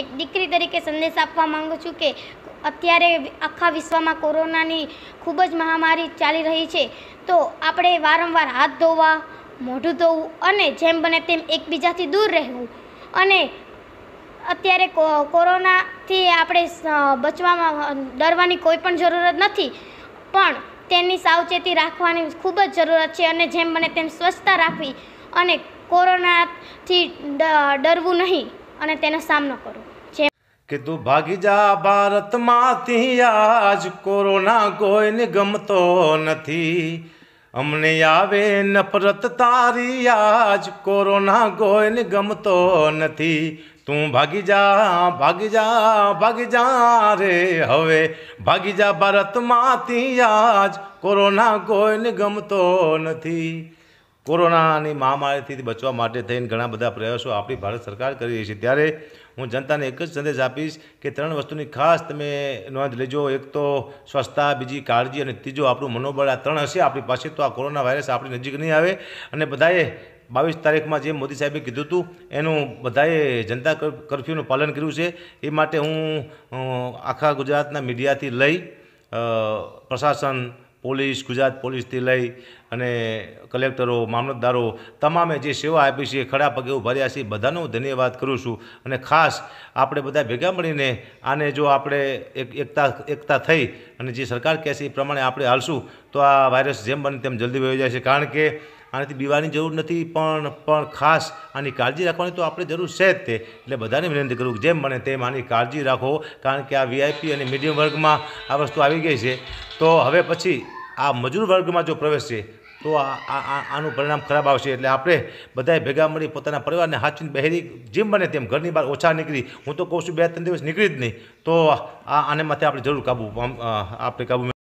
એક દીકરી તરીકે સંદેશ આપવા માંગુ છું કે અત્યારે આખા વિશ્વમાં કોરોનાની ખૂબ જ મહામારી ચાલી રહી છે તો આપણે વારંવાર હાથ ધોવા મોઢું ધોવું અને જેમ બને તેમ એકબીજાથી દૂર રહેવું અને અત્યારે કોરોનાથી આપણે બચવામાં ડરવાની કોઈ પણ જરૂરત નથી પણ તેની સાવચેતી રાખવાની ખૂબ જ જરૂરત છે અને જેમ બને તેમ સ્વચ્છતા રાખવી અને કોરોનાથી ડરવું નહીં અને તેનો સામનો કરું કે તું ભાગી જા ભારતમાંથી આજ કોરોના કોઈને ગમતો નથી અમને આવે નફરત તારી આજ કોરોના કોઈને ગમતો નથી તું ભાગી જા ભાગી જા ભાગી જા રે હવે ભાગી જા ભારતમાંથી આજ કોરોના કોઈને ગમતો નથી કોરોનાની મહામારીથી બચવા માટે થઈને ઘણા બધા પ્રયાસો આપણી ભારત સરકાર કરી રહી છે ત્યારે હું જનતાને એક જ સંદેશ આપીશ કે ત્રણ વસ્તુની ખાસ તમે નોંધ લેજો એક તો સ્વચ્છતા બીજી કાળજી અને ત્રીજો આપણું મનોબળ આ ત્રણ હશે આપણી પાસે તો આ કોરોના વાયરસ આપણી નજીક નહીં આવે અને બધાએ બાવીસ તારીખમાં જે મોદી સાહેબે કીધું હતું એનું બધાએ જનતા કરફ્યુનું પાલન કર્યું છે એ માટે હું આખા ગુજરાતના મીડિયાથી લઈ પ્રશાસન પોલીસ ગુજરાત પોલીસથી લઈ અને કલેક્ટરો મામલતદારો તમામે જે સેવા આપી છે ખડા પગે ઉભા રહ્યા છે બધાનો ધન્યવાદ કરું છું અને ખાસ આપણે બધા ભેગા મળીને આને જો આપણે એક એકતા એકતા થઈ અને જે સરકાર કહેશે એ પ્રમાણે આપણે હાલશું તો આ વાયરસ જેમ બને તેમ જલ્દી વહી જાય છે કારણ કે આનાથી બીવાની જરૂર નથી પણ પણ ખાસ આની કાળજી રાખવાની તો આપણે જરૂર છે જ તે એટલે બધાને વિનંતી કરું જેમ બને તેમ આની કાળજી રાખો કારણ કે આ વીઆઈપી અને મીડિયમ વર્ગમાં આ વસ્તુ આવી ગઈ છે તો હવે પછી આ મજૂર વર્ગમાં જો પ્રવેશ છે તો આનું પરિણામ ખરાબ આવશે એટલે આપણે બધાએ ભેગા મળી પોતાના પરિવારને હાચીને બહેરી જેમ બને તેમ ઘરની બહાર ઓછા નીકળી હું તો કહું છું બે ત્રણ દિવસ નીકળી જ નહીં તો આને માથે આપણે જરૂર કાબુ આપણે કાબુ